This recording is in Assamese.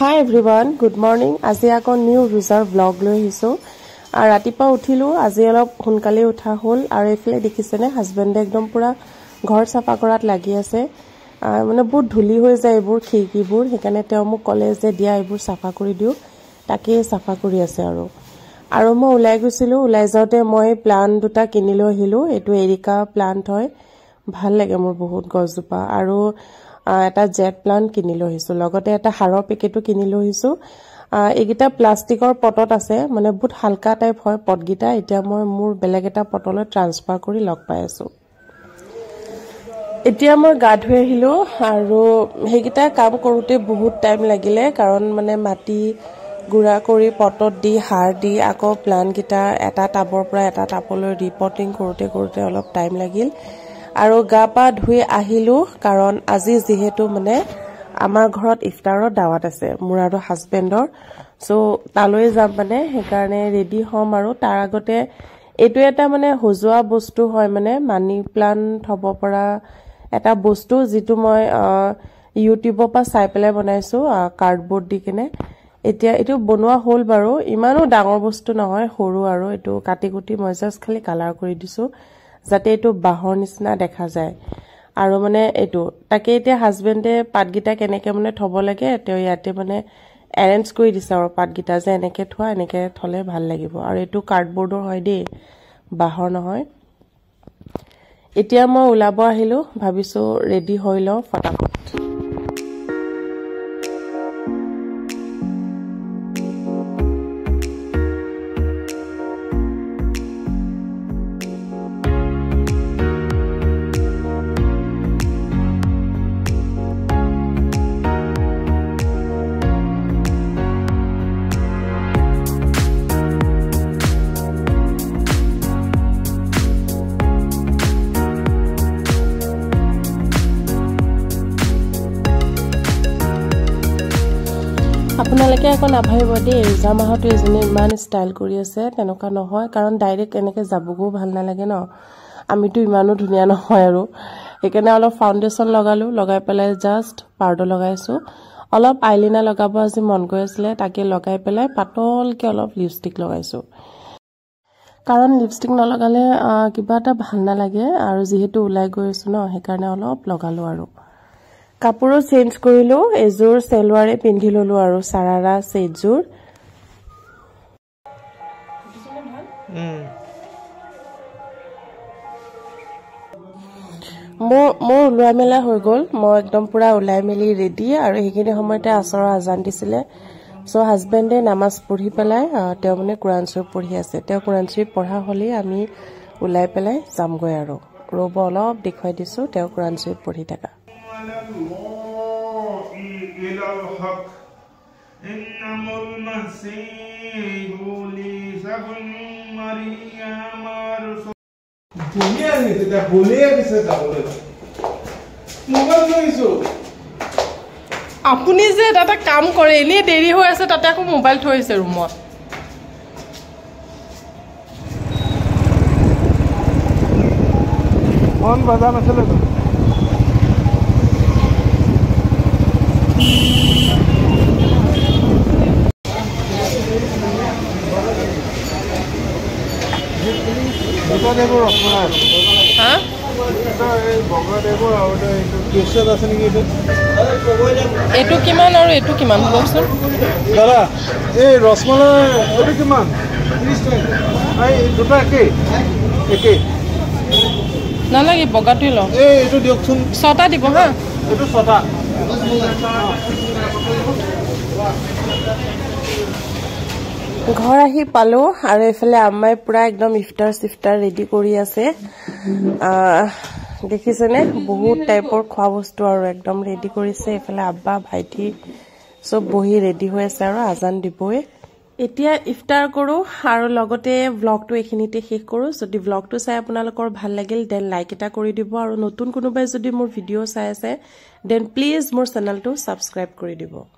হাই এভৰিৱান গুড মৰ্ণিং আজি আকৌ নিউ ৰিজাৰ ব্লগ লৈ আহিছোঁ আৰু ৰাতিপুৱা উঠিলোঁ আজি অলপ সোনকালে উঠা হ'ল আৰু এইফালে দেখিছেনে হাজবেণ্ডে একদম পূৰা ঘৰ চাফা কৰাত লাগি আছে মানে বহুত ধূলি হৈ যায় এইবোৰ খিৰিকীবোৰ সেইকাৰণে তেওঁ মোক ক'লে যে দিয়া এইবোৰ চাফা কৰি দিওঁ তাকেই চাফা কৰি আছে আৰু আৰু মই ওলাই গৈছিলোঁ ওলাই যাওঁতে মই প্লান্ট দুটা কিনি লৈ আহিলোঁ এইটো এৰিকা প্লান্ট হয় ভাল লাগে মোৰ বহুত গছজোপা আৰু এটা জেট প্লাণ্ট কিনি লৈ আহিছোঁ লগতে এটা সাৰৰ পেকেটো কিনি লৈ আহিছোঁ এইকেইটা প্লাষ্টিকৰ পটত আছে মানে বহুত হালকা টাইপ হয় পটকেইটা এতিয়া মই মোৰ বেলেগ এটা পটলৈ ট্ৰান্সফাৰ কৰি লগ পাই আছোঁ এতিয়া মই গা ধুই আহিলোঁ আৰু সেইকেইটা কাম কৰোঁতে বহুত টাইম লাগিলে কাৰণ মানে মাটি গুড়া কৰি পটত দি সাৰ দি আকৌ প্লাণ্টকেইটাৰ এটা টাবৰ পৰা এটা টাবলৈ ৰিপৰ্টিং কৰোঁতে কৰোঁতে অলপ টাইম লাগিল আৰু গা পা ধুই আহিলো কাৰণ আজি যিহেতু মানে আমাৰ ঘৰত ইফতাৰৰ দাৱাত আছে মোৰ আৰু হাজবেণ্ডৰ চ' তালৈ যাম মানে সেইকাৰণে ৰেডি হ'ম আৰু তাৰ আগতে এইটো এটা মানে সজোৱা বস্তু হয় মানে মানি প্লান থ'ব পৰা এটা বস্তু যিটো মই ইউটিউবৰ পৰা চাই পেলাই বনাইছোঁ কাৰ্ডবৰ্ড দি কিনে এতিয়া এইটো বনোৱা হ'ল বাৰু ইমানো ডাঙৰ বস্তু নহয় সৰু আৰু এইটো কাটি কুটি মই জাষ্ট খালী কালাৰ কৰি দিছোঁ যাতে এইটো বাঁহৰ নিচিনা দেখা যায় আৰু মানে এইটো তাকে এতিয়া হাজবেণ্ডে পাতকেইটা কেনেকৈ মানে থ'ব লাগে তেওঁ ইয়াতে মানে এৰেঞ্জ কৰি দিছে আৰু পাতকেইটা যে এনেকৈ থোৱা এনেকৈ থ'লে ভাল লাগিব আৰু এইটো কাৰ্ডবৰ্ডৰ হয় দেই বাঁহৰ নহয় এতিয়া মই ওলাব আহিলোঁ ভাবিছোঁ ৰেডি হৈ লওঁ ফটাফট আপোনালোকে আকৌ নাভাবিব দেই ৰিজা মাহতো এজনী ইমান ষ্টাইল কৰি আছে তেনেকুৱা নহয় কাৰণ ডাইৰেক্ট এনেকৈ যাবগৈও ভাল নালাগে ন আমিতো ইমানো ধুনীয়া নহয় আৰু সেইকাৰণে অলপ ফাউণ্ডেশ্যন লগালোঁ লগাই পেলাই জাষ্ট পাউডাৰ লগাইছোঁ অলপ আইলিনা লগাব আজি মন গৈ আছিলে তাকে লগাই পেলাই পাতলকৈ অলপ লিপষ্টিক লগাইছোঁ কাৰণ লিপষ্টিক নলগালে কিবা এটা ভাল নালাগে আৰু যিহেতু ওলাই গৈ আছোঁ ন সেইকাৰণে অলপ লগালোঁ আৰু কাপোৰো চেঞ্জ কৰিলোঁ এযোৰ চেলোৱাৰে পিন্ধি ললোঁ আৰু চাৰাৰা চেটযোৰ মোৰ মোৰ ওলোৱা মেলা হৈ গ'ল মই একদম পূৰা ওলাই মেলি ৰেডি আৰু সেইখিনি সময়তে আচৰৰ আজান দিছিলে চ' হাজবেণ্ডে নামাজ পঢ়ি পেলাই তেওঁ মানে কোৰাণশ্ৰীফ পঢ়ি আছে তেওঁ কোৰাণশ্ৰীফ পঢ়া হ'লেই আমি ওলাই পেলাই যামগৈ আৰু ৰ'ব অলপ দেখুৱাই দিছোঁ তেওঁ কোৰাণশ্ৰীফ পঢ়ি থকা على الله إلى الحق إنما المسيح ليس ابن مريم তুমি আহি তেতিয়া হলি আহিছে যাবলৈ মোবাইল থৈছো আপুনি যে এটা এটা কাম কৰে এনেই দেৰি হৈ আছে তাতে আকৌ মোবাইল থৈছে ৰুমত ফোন বজা নাছিলে তোমাৰ এইটো কিমান আৰু এইটো কিমান হ'ব দাদা এই ৰসমলাই এইটো কিমান দুটা একে একে নালাগে বগাটোৱে লওক এই এইটো দিয়কচোন ছটা দিব হা এইটো ছটা ঘৰ আহি পালো আৰু এইফালে আম্মাই পুৰা একদম ইফতাৰ চিফতাৰ ৰেডি কৰি আছে দেখিছেনে বহুত টাইপৰ খোৱা বস্তু আৰু একদম ৰেডি কৰিছে এইফালে আব্বা ভাইটি চব বহি ৰেডি হৈ আছে আৰু আজান দিবই এতিয়া ইফতাৰ কৰোঁ আৰু লগতে ব্লগটো এইখিনিতে শেষ কৰোঁ যদি ব্লগটো চাই আপোনালোকৰ ভাল লাগিল দেন লাইক এটা কৰি দিব আৰু নতুন কোনোবাই যদি মোৰ ভিডিঅ' চাই আছে দেন প্লিজ মোৰ চেনেলটো ছাবস্ক্ৰাইব কৰি দিব